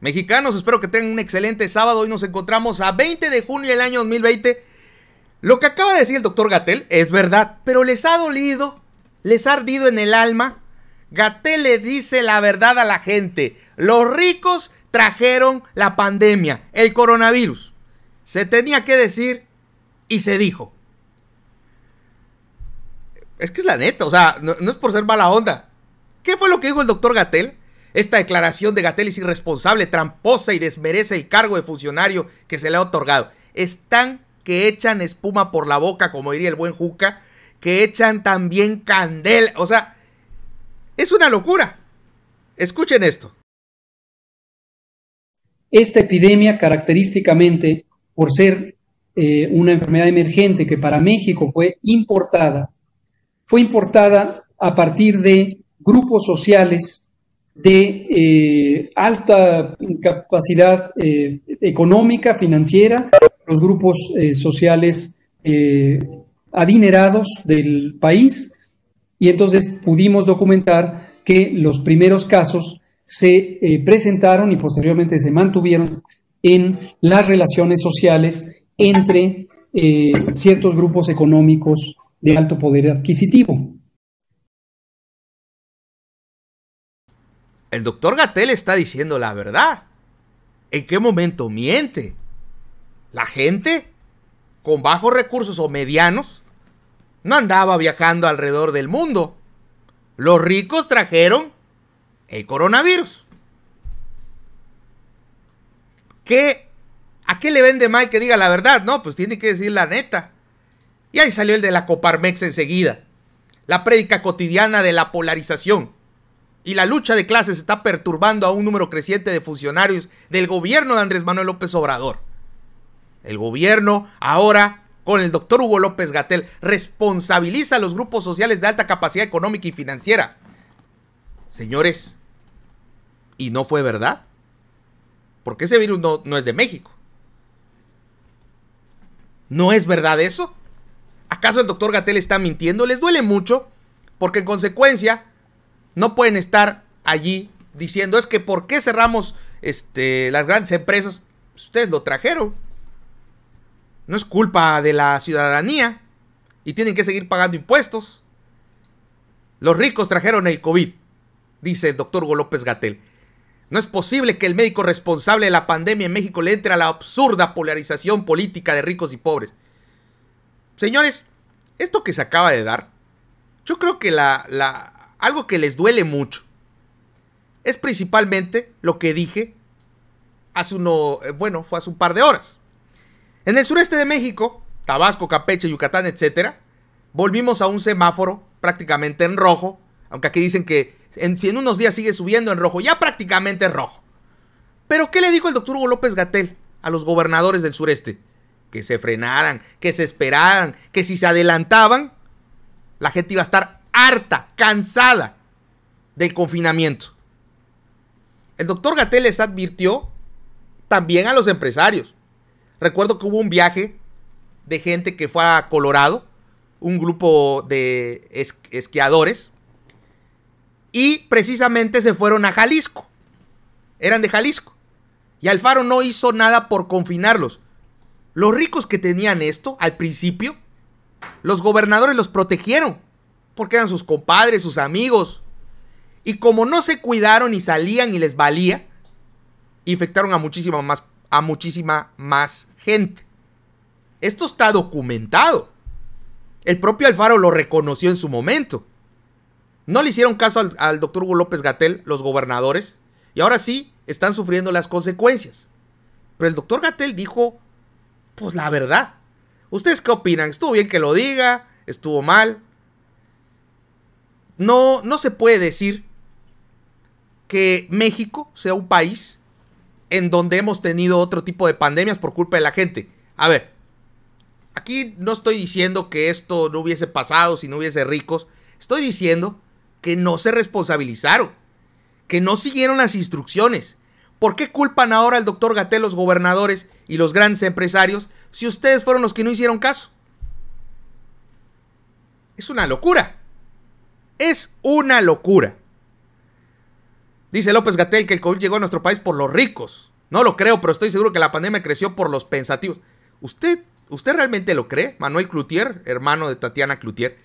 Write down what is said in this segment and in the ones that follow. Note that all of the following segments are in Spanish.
Mexicanos, espero que tengan un excelente sábado. Hoy nos encontramos a 20 de junio del año 2020. Lo que acaba de decir el doctor Gatel es verdad, pero les ha dolido, les ha ardido en el alma. Gatel le dice la verdad a la gente. Los ricos trajeron la pandemia, el coronavirus. Se tenía que decir y se dijo. Es que es la neta, o sea, no, es por ser mala onda. ¿Qué fue lo que dijo el doctor Gatel? Esta declaración de Gatel es irresponsable, tramposa y desmerece el cargo de funcionario que se le ha otorgado. Están que echan espuma por la boca, como diría el buen Juca, que echan también candela. O sea, es una locura. Escuchen esto. Esta epidemia característicamente, por ser eh, una enfermedad emergente que para México fue importada, fue importada a partir de grupos sociales de eh, alta capacidad eh, económica, financiera, los grupos eh, sociales adinerados del país. Y entonces pudimos documentar que los primeros casos se presentaron y posteriormente se mantuvieron en las relaciones sociales entre ciertos grupos económicos de alto poder adquisitivo. El doctor Gatel está diciendo la verdad. ¿En qué momento miente? La gente con bajos recursos o medianos no andaba viajando alrededor del mundo. Los ricos trajeron el coronavirus. ¿Qué? ¿A qué le vende Mike que diga la verdad? No, pues tiene que decir la neta. Y ahí salió el de la Coparmex enseguida. La prédica cotidiana de la polarización y la lucha de clases está perturbando a un número creciente de funcionarios del gobierno de Andrés Manuel López Obrador. El gobierno ahora con el doctor Hugo López Gatel responsabiliza a los grupos sociales de alta capacidad económica y financiera. Señores, ¿y no fue verdad? Porque ese virus no, es de México. ¿No es verdad eso? ¿Acaso el doctor Gatel está mintiendo? Les duele mucho porque en consecuencia no pueden estar allí diciendo, es que ¿por qué cerramos este, las grandes empresas? Pues, ustedes lo trajeron. No es culpa de la ciudadanía. Y tienen que seguir pagando impuestos. Los ricos trajeron el COVID, dice el doctor Hugo López Gatel. No es posible que el médico responsable de la pandemia en México le entre a la absurda polarización política de ricos y pobres. Señores, esto que se acaba de dar, yo creo que la, la, algo que les duele mucho. Es principalmente lo que dije hace uno, eh, bueno, fue hace un par de horas. En el sureste de México, Tabasco, Campeche, Yucatán, etc. volvimos a un semáforo prácticamente en rojo, aunque aquí dicen que en, si en unos días sigue subiendo en rojo, ya prácticamente es rojo. Pero ¿qué le dijo el doctor Hugo López Gatel a los gobernadores del sureste? Que se frenaran, que se esperaran, que si se adelantaban, la gente iba a estar harta, cansada del confinamiento. El doctor Gatel les advirtió también a los empresarios. Recuerdo que hubo un viaje de gente que fue a Colorado, un grupo de esquiadores, y precisamente se fueron a Jalisco. Eran de Jalisco. Y Alfaro no hizo nada por confinarlos. Los ricos que tenían esto al principio, los gobernadores los protegieron porque eran sus compadres, sus amigos. Y como no se cuidaron y salían y les valía, infectaron a muchísima más, a muchísima más gente. Esto está documentado. El propio Alfaro lo reconoció en su momento. No le hicieron caso al, doctor Hugo López Gatel, los gobernadores, y ahora sí están sufriendo las consecuencias. Pero el doctor Gatel dijo, pues la verdad. ¿Ustedes qué opinan? ¿Estuvo bien que lo diga? ¿Estuvo mal? No, no se puede decir que México sea un país en donde hemos tenido otro tipo de pandemias por culpa de la gente. A ver, aquí no estoy diciendo que esto no hubiese pasado si no hubiese ricos. Estoy diciendo que no se responsabilizaron, que no siguieron las instrucciones. ¿Por qué culpan ahora al doctor Gatel, los gobernadores y los grandes empresarios si ustedes fueron los que no hicieron caso? Es una locura. Es una locura. Dice López Gatel que el COVID llegó a nuestro país por los ricos. No lo creo, pero estoy seguro que la pandemia creció por los pensativos. ¿Usted, usted realmente lo cree? Manuel Clutier, hermano de Tatiana Clutier.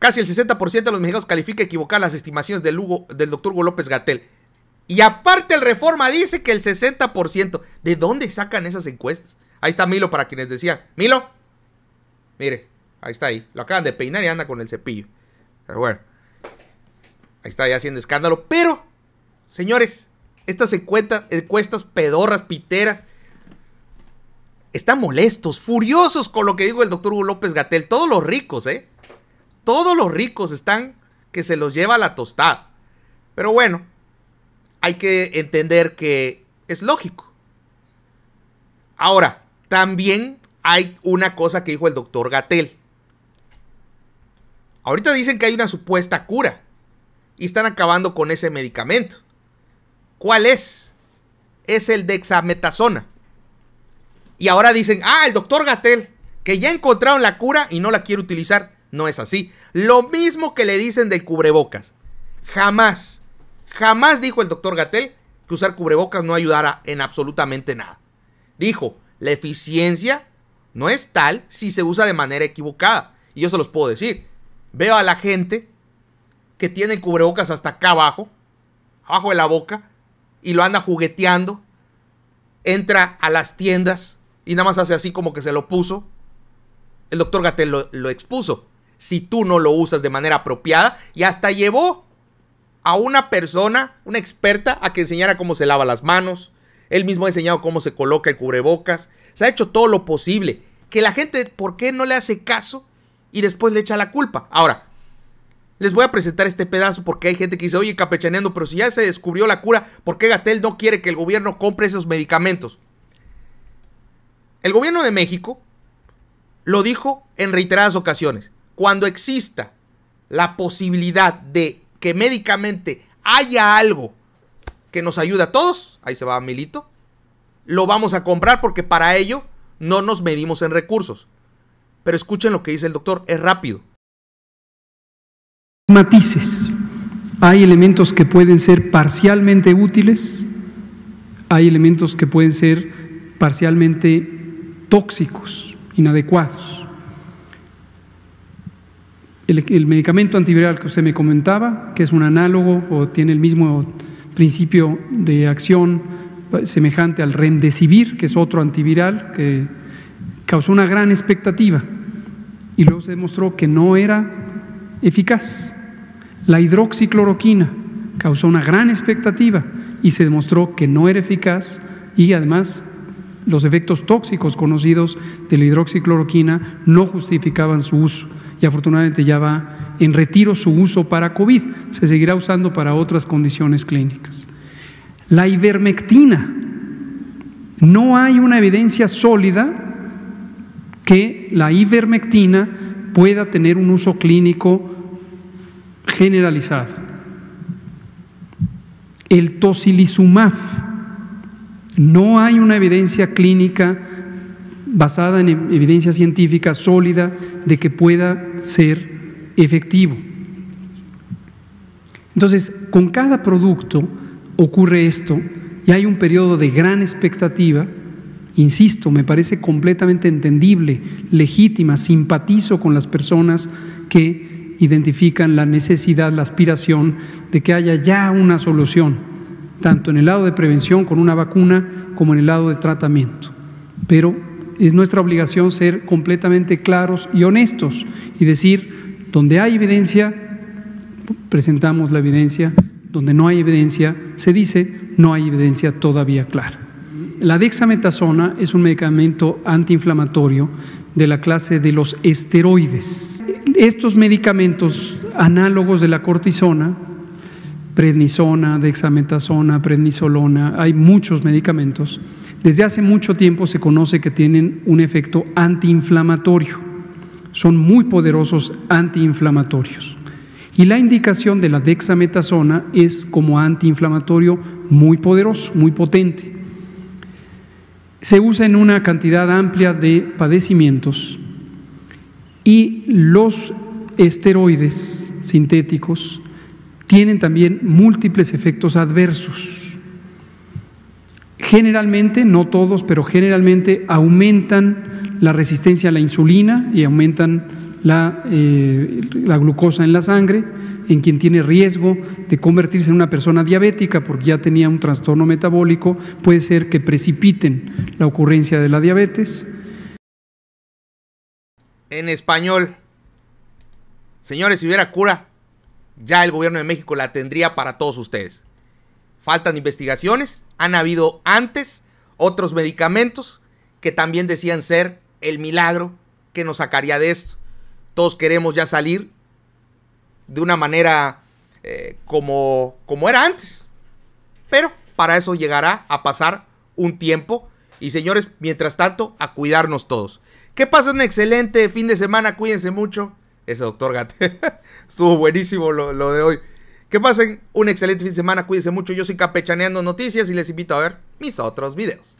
Casi el 60% de los mexicanos califica equivocar las estimaciones del, Hugo, del doctor Hugo López Gatel. Y aparte el Reforma dice que el 60%. ¿De dónde sacan esas encuestas? Ahí está Milo para quienes decían. Milo, mire, ahí está ahí. Lo acaban de peinar y anda con el cepillo. Pero bueno, ahí está ya haciendo escándalo. Pero, señores, estas encuestas, pedorras, piteras, están molestos, furiosos con lo que dijo el doctor Hugo López Gatel. Todos los ricos, ¿eh? Todos los ricos están que se los lleva a la tostada. Pero bueno, hay que entender que es lógico. Ahora, también hay una cosa que dijo el doctor Gatel. Ahorita dicen que hay una supuesta cura y están acabando con ese medicamento. ¿Cuál es? Es el dexametasona. Y ahora dicen, ah, el doctor Gatel, que ya encontraron la cura y no la quiere utilizar. No es así. Lo mismo que le dicen del cubrebocas. Jamás, jamás dijo el doctor Gatel que usar cubrebocas no ayudara en absolutamente nada. Dijo, la eficiencia no es tal si se usa de manera equivocada. Y yo se los puedo decir. Veo a la gente que tiene el cubrebocas hasta acá abajo, abajo de la boca, y lo anda jugueteando. Entra a las tiendas y nada más hace así como que se lo puso. El doctor Gatel lo, lo expuso. Si tú no lo usas de manera apropiada, y hasta llevó a una persona, una experta, a que enseñara cómo se lava las manos. Él mismo ha enseñado cómo se coloca el cubrebocas. Se ha hecho todo lo posible. Que la gente, ¿por qué no le hace caso y después le echa la culpa. Ahora, les voy a presentar este pedazo porque hay gente que dice, oye, capechaneando, pero si ya se descubrió la cura, ¿por qué Gatel no quiere que el gobierno compre esos medicamentos? El gobierno de México lo dijo en reiteradas ocasiones. Cuando exista la posibilidad de que médicamente haya algo que nos ayude a todos, ahí se va Milito, lo vamos a comprar porque para ello no nos medimos en recursos pero escuchen lo que dice el doctor, es rápido. Matices. Hay elementos que pueden ser parcialmente útiles, hay elementos que pueden ser parcialmente tóxicos, inadecuados. El, medicamento antiviral que usted me comentaba, que es un análogo o tiene el mismo principio de acción semejante al remdesivir, que es otro antiviral, que causó una gran expectativa y luego se demostró que no era eficaz. La hidroxicloroquina causó una gran expectativa y se demostró que no era eficaz y además los efectos tóxicos conocidos de la hidroxicloroquina no justificaban su uso y afortunadamente ya va en retiro su uso para COVID, se seguirá usando para otras condiciones clínicas. La ivermectina, no hay una evidencia sólida que la ivermectina pueda tener un uso clínico generalizado. El tocilizumab. No hay una evidencia clínica basada en evidencia científica sólida de que pueda ser efectivo. Entonces, con cada producto ocurre esto y hay un periodo de gran expectativa Insisto, me parece completamente entendible, legítima, simpatizo con las personas que identifican la necesidad, la aspiración de que haya ya una solución, tanto en el lado de prevención con una vacuna como en el lado de tratamiento. Pero es nuestra obligación ser completamente claros y honestos y decir, donde hay evidencia, presentamos la evidencia, donde no hay evidencia, se dice, no hay evidencia todavía clara la dexametasona es un medicamento antiinflamatorio de la clase de los esteroides. Estos medicamentos análogos de la cortisona, prednisona, dexametasona, prednisolona, hay muchos medicamentos. Desde hace mucho tiempo se conoce que tienen un efecto antiinflamatorio. Son muy poderosos antiinflamatorios. Y la indicación de la dexametasona es como antiinflamatorio muy poderoso, muy potente se usa en una cantidad amplia de padecimientos y los esteroides sintéticos tienen también múltiples efectos adversos. Generalmente, no todos, pero generalmente aumentan la resistencia a la insulina y aumentan la, eh, la glucosa en la sangre, en quien tiene riesgo de convertirse en una persona diabética porque ya tenía un trastorno metabólico, puede ser que precipiten la ocurrencia de la diabetes. En español, señores, si hubiera cura, ya el gobierno de México la tendría para todos ustedes. Faltan investigaciones, han habido antes otros medicamentos que también decían ser el milagro que nos sacaría de esto. Todos queremos ya salir de una manera eh, como, como era antes. Pero para eso llegará a pasar un tiempo. Y señores, mientras tanto, a cuidarnos todos. Que pasen un excelente fin de semana, cuídense mucho. Ese doctor Gat. Estuvo buenísimo lo, lo de hoy. Que pasen un excelente fin de semana, cuídense mucho. Yo soy Capechaneando Noticias y les invito a ver mis otros videos.